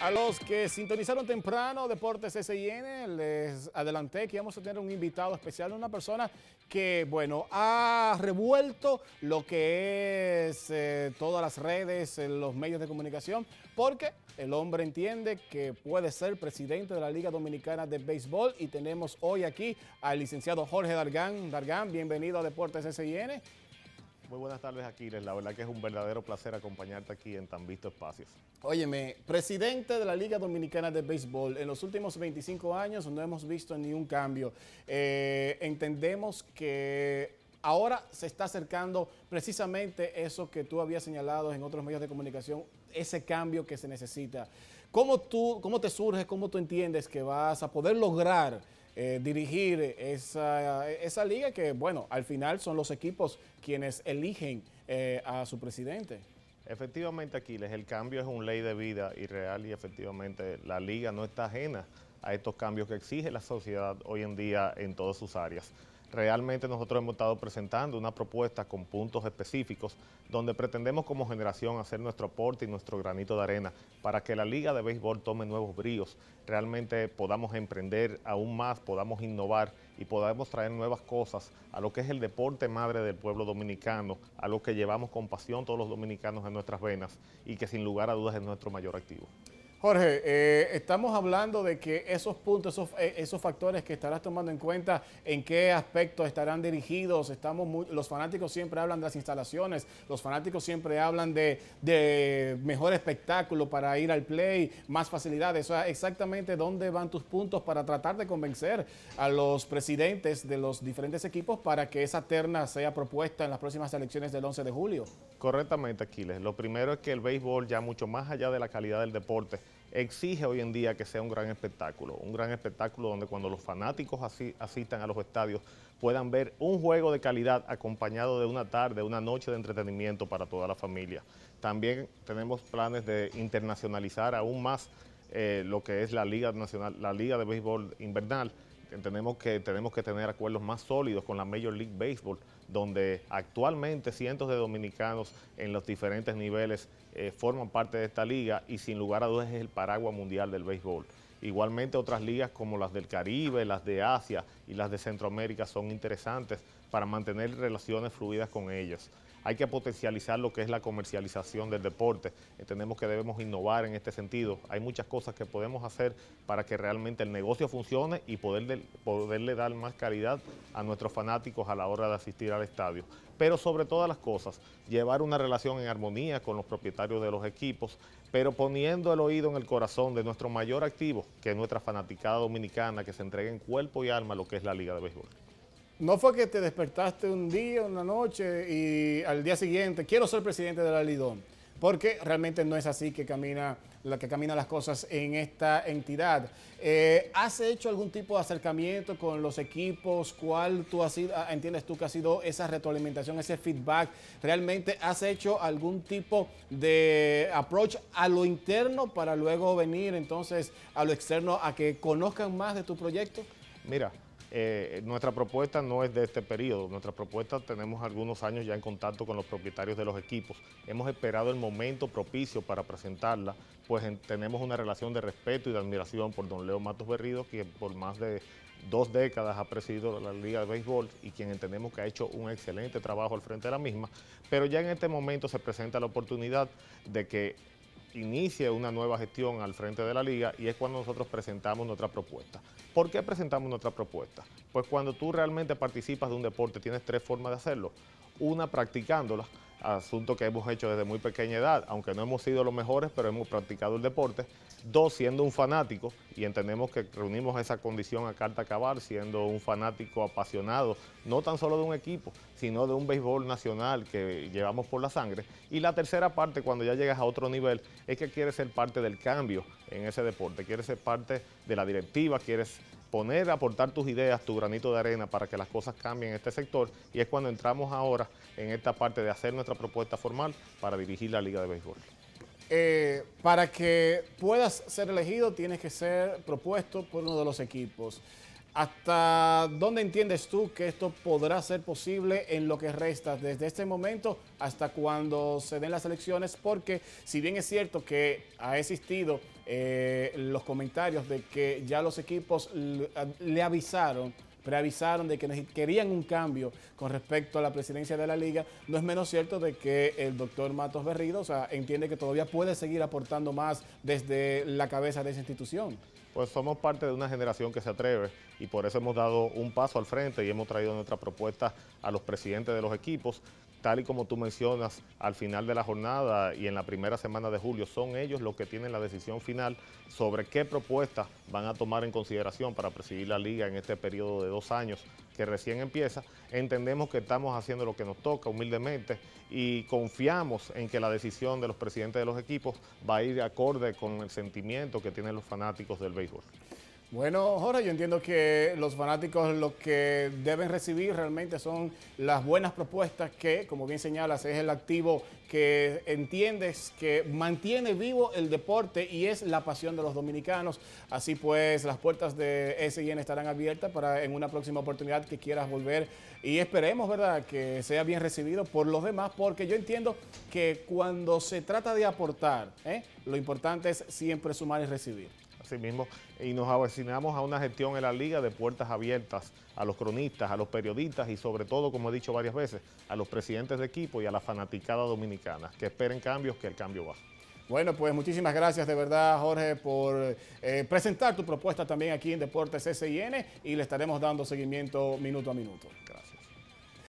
A los que sintonizaron temprano Deportes SIN, les adelanté que íbamos a tener un invitado especial, una persona que, bueno, ha revuelto lo que es eh, todas las redes, eh, los medios de comunicación, porque el hombre entiende que puede ser presidente de la Liga Dominicana de Béisbol y tenemos hoy aquí al licenciado Jorge Dargán. Dargán, bienvenido a Deportes SIN. Muy buenas tardes, Aquiles. La verdad que es un verdadero placer acompañarte aquí en tan visto espacios. Óyeme, presidente de la Liga Dominicana de Béisbol, en los últimos 25 años no hemos visto ni un cambio. Eh, entendemos que ahora se está acercando precisamente eso que tú habías señalado en otros medios de comunicación, ese cambio que se necesita. ¿Cómo, tú, cómo te surge, cómo tú entiendes que vas a poder lograr eh, dirigir esa, liga que, bueno, al final son los equipos quienes eligen eh, a su presidente. Efectivamente, Aquiles, el cambio es un ley de vida y real y efectivamente la liga no está ajena a estos cambios que exige la sociedad hoy en día en todas sus áreas realmente nosotros hemos estado presentando una propuesta con puntos específicos donde pretendemos como generación hacer nuestro aporte y nuestro granito de arena para que la liga de béisbol tome nuevos bríos, realmente podamos emprender aún más, podamos innovar y podamos traer nuevas cosas a lo que es el deporte madre del pueblo dominicano, a lo que llevamos con pasión todos los dominicanos en nuestras venas y que sin lugar a dudas es nuestro mayor activo. Jorge, eh, estamos hablando de que esos puntos, eh, esos, factores que estarás tomando en cuenta, en qué aspectos estarán dirigidos. Estamos los fanáticos siempre hablan de las instalaciones, los fanáticos siempre hablan de, mejor espectáculo para ir al play, más facilidades. O sea, exactamente dónde van tus puntos para tratar de convencer a los presidentes de los diferentes equipos para que esa terna sea propuesta en las próximas elecciones del 11 de julio. Correctamente, Aquiles. Lo primero es que el béisbol, ya mucho más allá de la calidad del deporte, exige hoy en día que sea un gran espectáculo, un gran espectáculo donde cuando los fanáticos asistan a los estadios puedan ver un juego de calidad acompañado de una tarde, una noche de entretenimiento para toda la familia. También tenemos planes de internacionalizar aún más eh, lo que es la Liga Nacional, la Liga de Béisbol Invernal, que tenemos que tener acuerdos más sólidos con la Major League Baseball, donde actualmente cientos de dominicanos en los diferentes niveles eh, forman parte de esta liga y sin lugar a dudas es el paraguas mundial del béisbol. Igualmente otras ligas como las del Caribe, las de Asia y las de Centroamérica son interesantes para mantener relaciones fluidas con ellas. Hay que potencializar lo que es la comercialización del deporte. Entendemos eh, que debemos innovar en este sentido. Hay muchas cosas que podemos hacer para que realmente el negocio funcione y poderle, poderle dar más calidad a nuestros fanáticos a la hora de asistir al estadio. Pero sobre todas las cosas, llevar una relación en armonía con los propietarios de los equipos, pero poniendo el oído en el corazón de nuestro mayor activo, que es nuestra fanaticada dominicana, que se entregue en cuerpo y alma a lo que es la Liga de Béisbol. No fue que te despertaste un día, una noche y al día siguiente quiero ser presidente de la Lidón, porque realmente no es así que camina la que las cosas en esta entidad. Eh, ¿Has hecho algún tipo de acercamiento con los equipos? ¿Cuál tú has sido, ah, entiendes tú que ha sido esa retroalimentación, ese feedback? ¿Realmente has hecho algún tipo de approach a lo interno para luego venir entonces a lo externo a que conozcan más de tu proyecto? Mira, eh, nuestra propuesta no es de este periodo, nuestra propuesta tenemos algunos años ya en contacto con los propietarios de los equipos. Hemos esperado el momento propicio para presentarla, pues tenemos una relación de respeto y de admiración por don Leo Matos Berrido, quien por más de dos décadas ha presidido la Liga de Béisbol y quien entendemos que ha hecho un excelente trabajo al frente de la misma, pero ya en este momento se presenta la oportunidad de que inicie una nueva gestión al frente de la liga y es cuando nosotros presentamos nuestra propuesta. ¿Por qué presentamos nuestra propuesta? Pues cuando tú realmente participas de un deporte tienes tres formas de hacerlo. Una practicándola, asunto que hemos hecho desde muy pequeña edad, aunque no hemos sido los mejores, pero hemos practicado el deporte. Dos, siendo un fanático, y entendemos que reunimos esa condición a carta cabal, siendo un fanático apasionado, no tan solo de un equipo, sino de un béisbol nacional que llevamos por la sangre. Y la tercera parte, cuando ya llegas a otro nivel, es que quieres ser parte del cambio en ese deporte, quieres ser parte de la directiva, quieres poner, aportar tus ideas, tu granito de arena para que las cosas cambien en este sector y es cuando entramos ahora en esta parte de hacer nuestra propuesta formal para dirigir la Liga de Béisbol. Eh, para que puedas ser elegido tienes que ser propuesto por uno de los equipos. ¿Hasta dónde entiendes tú que esto podrá ser posible en lo que resta desde este momento hasta cuando se den las elecciones? Porque si bien es cierto que ha existido eh, los comentarios de que ya los equipos le avisaron, preavisaron de que querían un cambio con respecto a la presidencia de la liga, no es menos cierto de que el doctor Matos Berrido entiende que todavía puede seguir aportando más desde la cabeza de esa institución pues somos parte de una generación que se atreve y por eso hemos dado un paso al frente y hemos traído nuestra propuesta a los presidentes de los equipos. Tal y como tú mencionas, al final de la jornada y en la primera semana de julio son ellos los que tienen la decisión final sobre qué propuestas van a tomar en consideración para presidir la liga en este periodo de dos años que recién empieza. Entendemos que estamos haciendo lo que nos toca humildemente y confiamos en que la decisión de los presidentes de los equipos va a ir acorde con el sentimiento que tienen los fanáticos del béisbol. Bueno, Jorge, yo entiendo que los fanáticos lo que deben recibir realmente son las buenas propuestas que, como bien señalas, es el activo que entiendes que mantiene vivo el deporte y es la pasión de los dominicanos. Así pues, las puertas de SIN estarán abiertas para en una próxima oportunidad que quieras volver y esperemos, ¿verdad?, que sea bien recibido por los demás, porque yo entiendo que cuando se trata de aportar, ¿eh? lo importante es siempre sumar y recibir y nos avecinamos a una gestión en la liga de puertas abiertas a los cronistas, a los periodistas y sobre todo, como he dicho varias veces, a los presidentes de equipo y a la fanaticada dominicana, que esperen cambios, que el cambio va. Bueno, pues muchísimas gracias de verdad, Jorge, por eh, presentar tu propuesta también aquí en Deportes SIN y le estaremos dando seguimiento minuto a minuto. Gracias.